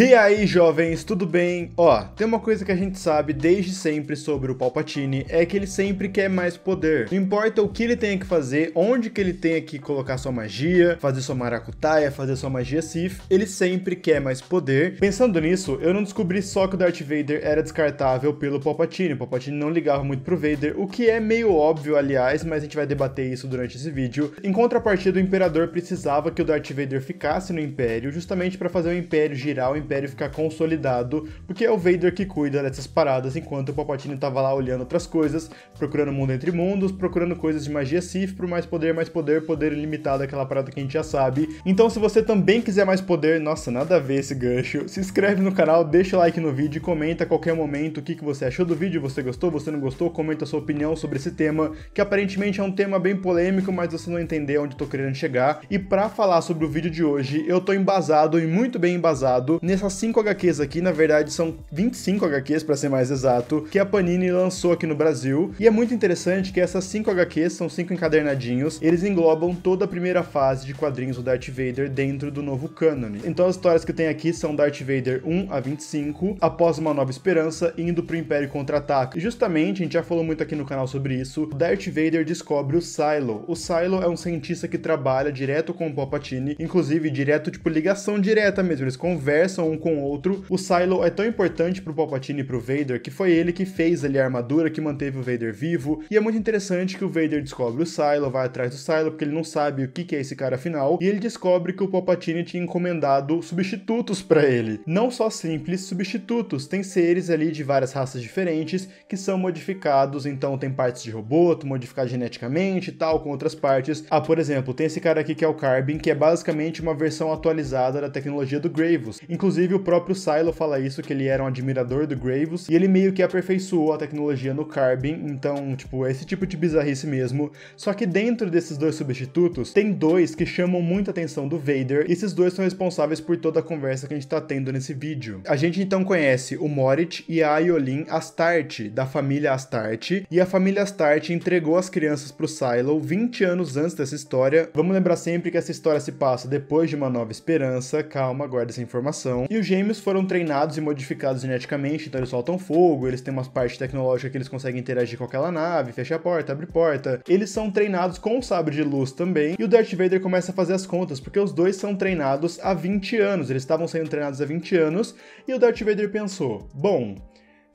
E aí, jovens, tudo bem? Ó, tem uma coisa que a gente sabe desde sempre sobre o Palpatine, é que ele sempre quer mais poder. Não importa o que ele tenha que fazer, onde que ele tenha que colocar sua magia, fazer sua maracutaia, fazer sua magia Sith, ele sempre quer mais poder. Pensando nisso, eu não descobri só que o Darth Vader era descartável pelo Palpatine. O Palpatine não ligava muito pro Vader, o que é meio óbvio, aliás, mas a gente vai debater isso durante esse vídeo. Em contrapartida, o Imperador precisava que o Darth Vader ficasse no Império, justamente para fazer o Império girar o Império Império ficar consolidado, porque é o Vader que cuida dessas paradas, enquanto o Palpatine tava lá olhando outras coisas, procurando mundo entre mundos, procurando coisas de magia Sith pro mais poder, mais poder, poder ilimitado, aquela parada que a gente já sabe. Então se você também quiser mais poder, nossa, nada a ver esse gancho, se inscreve no canal, deixa o like no vídeo e comenta a qualquer momento o que, que você achou do vídeo, você gostou, você não gostou, comenta a sua opinião sobre esse tema, que aparentemente é um tema bem polêmico, mas você não entendeu onde eu tô querendo chegar. E para falar sobre o vídeo de hoje, eu tô embasado e muito bem embasado nesse essas 5 HQs aqui, na verdade, são 25 HQs, para ser mais exato, que a Panini lançou aqui no Brasil. E é muito interessante que essas 5 HQs, são 5 encadernadinhos, eles englobam toda a primeira fase de quadrinhos do Darth Vader dentro do novo cânone. Então as histórias que tem aqui são Darth Vader 1 a 25, Após uma Nova Esperança, indo pro Império Contra-Ataque. Justamente, a gente já falou muito aqui no canal sobre isso, Darth Vader descobre o Silo. O Silo é um cientista que trabalha direto com o Palpatine, inclusive direto, tipo, ligação direta mesmo, eles conversam conversam um com o outro, o Silo é tão importante pro Palpatine e pro Vader que foi ele que fez ali a armadura que manteve o Vader vivo, e é muito interessante que o Vader descobre o Silo, vai atrás do Silo porque ele não sabe o que é esse cara afinal, e ele descobre que o Palpatine tinha encomendado substitutos para ele. Não só simples substitutos, tem seres ali de várias raças diferentes que são modificados, então tem partes de robô, modificado geneticamente e tal, com outras partes. Ah, por exemplo, tem esse cara aqui que é o Carbin, que é basicamente uma versão atualizada da tecnologia do Gravos. Inclusive Inclusive, o próprio Silo fala isso, que ele era um admirador do Graves, e ele meio que aperfeiçoou a tecnologia no Carbin, então, tipo, é esse tipo de bizarrice mesmo. Só que dentro desses dois substitutos, tem dois que chamam muita atenção do Vader, e esses dois são responsáveis por toda a conversa que a gente tá tendo nesse vídeo. A gente então conhece o Morit e a Aiolin Astarte, da família Astarte, e a família Astarte entregou as crianças pro Silo 20 anos antes dessa história. Vamos lembrar sempre que essa história se passa depois de uma nova esperança, calma, guarda essa informação não. E os gêmeos foram treinados e modificados geneticamente, então eles soltam fogo, eles têm umas partes tecnológicas que eles conseguem interagir com aquela nave, fecha a porta, abre porta. Eles são treinados com o sabre de luz também, e o Darth Vader começa a fazer as contas, porque os dois são treinados há 20 anos, eles estavam sendo treinados há 20 anos, e o Darth Vader pensou: bom,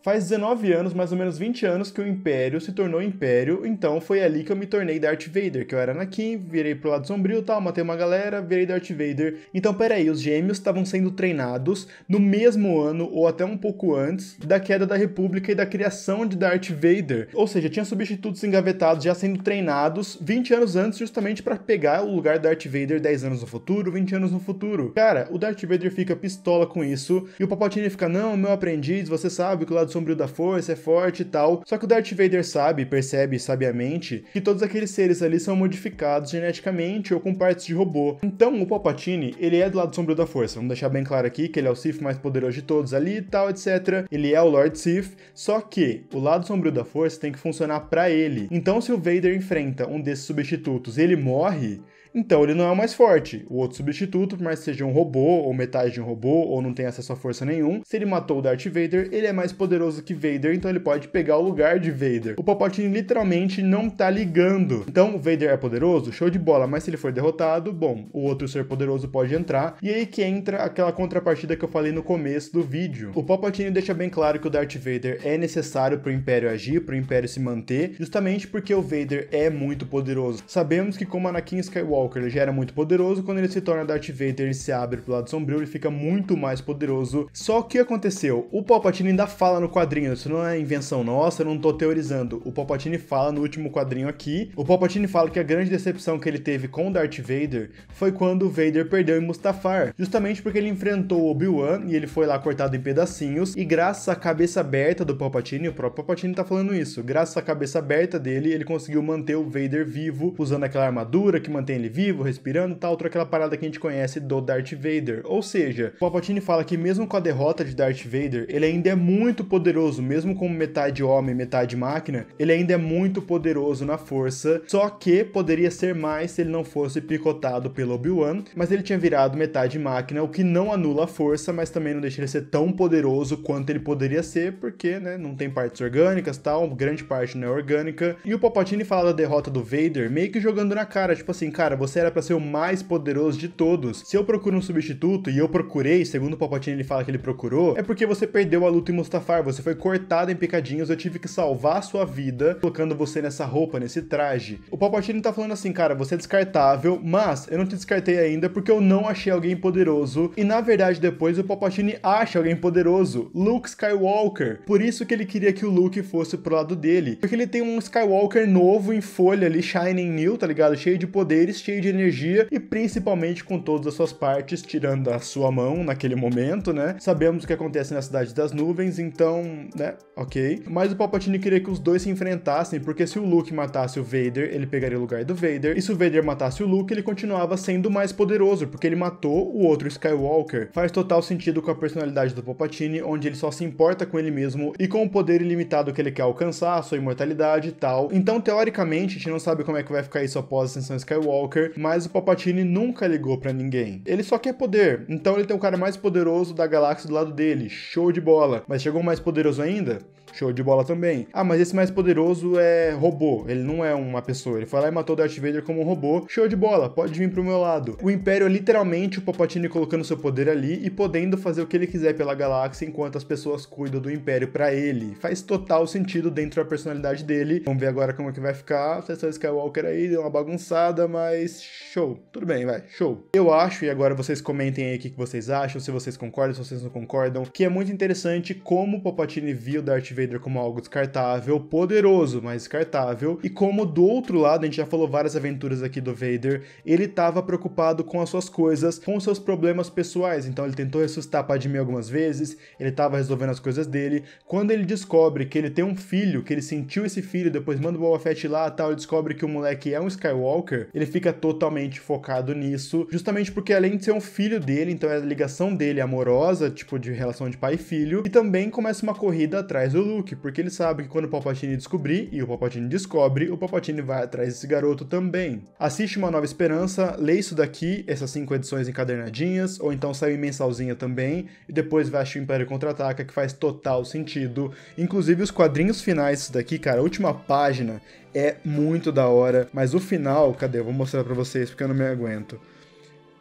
Faz 19 anos, mais ou menos 20 anos, que o Império se tornou Império, então foi ali que eu me tornei Darth Vader, que eu era Anakin, virei pro lado sombrio tal, matei uma galera, virei Darth Vader. Então, peraí, os gêmeos estavam sendo treinados no mesmo ano, ou até um pouco antes, da queda da República e da criação de Darth Vader. Ou seja, tinha substitutos engavetados já sendo treinados 20 anos antes, justamente para pegar o lugar do Darth Vader 10 anos no futuro, 20 anos no futuro. Cara, o Darth Vader fica pistola com isso, e o Palpatine fica, não, meu aprendiz, você sabe que o lado sombrio da força, é forte e tal. Só que o Darth Vader sabe, percebe sabiamente, que todos aqueles seres ali são modificados geneticamente ou com partes de robô. Então o Palpatine, ele é do lado sombrio da força. Vamos deixar bem claro aqui que ele é o Sith mais poderoso de todos ali e tal, etc. Ele é o Lord Sith, só que o lado sombrio da força tem que funcionar para ele. Então se o Vader enfrenta um desses substitutos e ele morre, então ele não é o mais forte. O outro substituto, por mais que seja um robô, ou metade de um robô, ou não tenha acesso a força nenhum, se ele matou o Darth Vader, ele é mais poderoso que Vader, então ele pode pegar o lugar de Vader. O Palpatine literalmente não tá ligando. Então, o Vader é poderoso? Show de bola, mas se ele for derrotado, bom, o outro ser poderoso pode entrar, e aí que entra aquela contrapartida que eu falei no começo do vídeo. O Palpatine deixa bem claro que o Darth Vader é necessário pro Império agir, pro Império se manter, justamente porque o Vader é muito poderoso. Sabemos que como Anakin Skywalker Skywalker ele já era muito poderoso, quando ele se torna Darth Vader ele se abre pro lado sombrio, ele fica muito mais poderoso. Só que aconteceu? O Palpatine ainda fala no quadrinho, isso não é invenção nossa, eu não tô teorizando. O Palpatine fala no último quadrinho aqui. O Palpatine fala que a grande decepção que ele teve com Darth Vader foi quando o Vader perdeu em Mustafar, justamente porque ele enfrentou Obi-Wan e ele foi lá cortado em pedacinhos e graças à cabeça aberta do Palpatine, o próprio Palpatine tá falando isso, graças à cabeça aberta dele, ele conseguiu manter o Vader vivo usando aquela armadura que mantém ele vivo, respirando e tal, toda aquela parada que a gente conhece do Darth Vader. Ou seja, o Palpatine fala que mesmo com a derrota de Darth Vader, ele ainda é muito poderoso, mesmo como metade homem, metade máquina, ele ainda é muito poderoso na força, só que poderia ser mais se ele não fosse picotado pelo Obi-Wan, mas ele tinha virado metade máquina, o que não anula a força, mas também não deixa ele ser tão poderoso quanto ele poderia ser, porque, né, não tem partes orgânicas, tal, grande parte não é orgânica. E o Palpatine fala da derrota do Vader meio que jogando na cara, tipo assim, cara, você era para ser o mais poderoso de todos. Se eu procuro um substituto e eu procurei, segundo o Palpatine ele fala que ele procurou, é porque você perdeu a luta em Mustafar, você foi cortado em picadinhos, eu tive que salvar a sua vida colocando você nessa roupa, nesse traje. O Palpatine tá falando assim, cara, você é descartável, mas eu não te descartei ainda porque eu não achei alguém poderoso. E na verdade depois o Palpatine acha alguém poderoso, Luke Skywalker. Por isso que ele queria que o Luke fosse pro lado dele, porque ele tem um Skywalker novo em folha ali, shining new, tá ligado? Cheio de poderes, cheio cheio de energia e principalmente com todas as suas partes, tirando a sua mão naquele momento, né? Sabemos o que acontece na Cidade das Nuvens, então, né, ok. Mas o Palpatine queria que os dois se enfrentassem, porque se o Luke matasse o Vader, ele pegaria o lugar do Vader, e se o Vader matasse o Luke, ele continuava sendo mais poderoso, porque ele matou o outro Skywalker. Faz total sentido com a personalidade do Palpatine, onde ele só se importa com ele mesmo e com o poder ilimitado que ele quer alcançar, sua imortalidade e tal. Então, teoricamente, a gente não sabe como é que vai ficar isso após a Ascensão Skywalker, mas o Palpatine nunca ligou para ninguém. Ele só quer poder, então ele tem o cara mais poderoso da galáxia do lado dele, show de bola. Mas chegou um mais poderoso ainda? Show de bola também. Ah, mas esse mais poderoso é robô, ele não é uma pessoa. Ele foi lá e matou Darth Vader como um robô. Show de bola, pode vir pro meu lado. O Império é literalmente o Palpatine colocando seu poder ali e podendo fazer o que ele quiser pela galáxia enquanto as pessoas cuidam do Império para ele. Faz total sentido dentro da personalidade dele. Vamos ver agora como é que vai ficar. Sessão Skywalker aí, deu uma bagunçada, mas mas show. Tudo bem, vai, show. Eu acho, e agora vocês comentem aí o que vocês acham, se vocês concordam, se vocês não concordam, que é muito interessante como Popatini viu Darth Vader como algo descartável, poderoso, mas descartável, e como do outro lado, a gente já falou várias aventuras aqui do Vader, ele estava preocupado com as suas coisas, com seus problemas pessoais, então ele tentou ressuscitar Padme algumas vezes, ele estava resolvendo as coisas dele, quando ele descobre que ele tem um filho, que ele sentiu esse filho, depois manda o Boba Fett lá, tal, ele descobre que o moleque é um Skywalker, ele fica é totalmente focado nisso, justamente porque além de ser um filho dele, então é a ligação dele é amorosa, tipo de relação de pai e filho, e também começa uma corrida atrás do Luke, porque ele sabe que quando o Palpatine descobrir, e o Palpatine descobre, o Palpatine vai atrás desse garoto também. Assiste Uma Nova Esperança, lê isso daqui, essas cinco edições encadernadinhas, ou então sai em mensalzinha também, e depois vai assistir o Império Contra-Ataca, que faz total sentido. Inclusive os quadrinhos finais disso daqui, cara, a última página é muito da hora, mas o final, cadê? Eu vou mostrar para vocês porque eu não me aguento.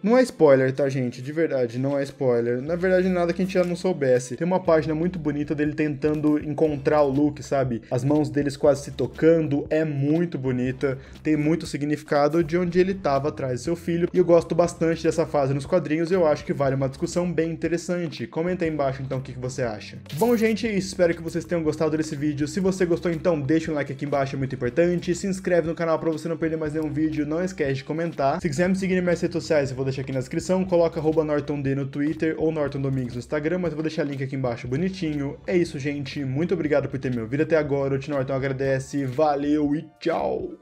Não é spoiler, tá, gente? De verdade, não é spoiler. Na verdade, nada que a gente já não soubesse. Tem uma página muito bonita dele tentando encontrar o Luke, sabe? As mãos deles quase se tocando. É muito bonita. Tem muito significado de onde ele estava atrás de seu filho. E eu gosto bastante dessa fase nos quadrinhos. Eu acho que vale uma discussão bem interessante. Comenta aí embaixo, então, o que, que você acha. Bom, gente, é isso. Espero que vocês tenham gostado desse vídeo. Se você gostou, então, deixa um like aqui embaixo, é muito importante. Se inscreve no canal pra você não perder mais nenhum vídeo. Não esquece de comentar. Se quiser me seguir nas minhas redes sociais, eu vou deixar deixar aqui na descrição, coloca arroba NortonD no Twitter ou Norton Domingos no Instagram, mas eu vou deixar o link aqui embaixo bonitinho. É isso, gente. Muito obrigado por ter me ouvido até agora. O T Norton agradece, valeu e tchau!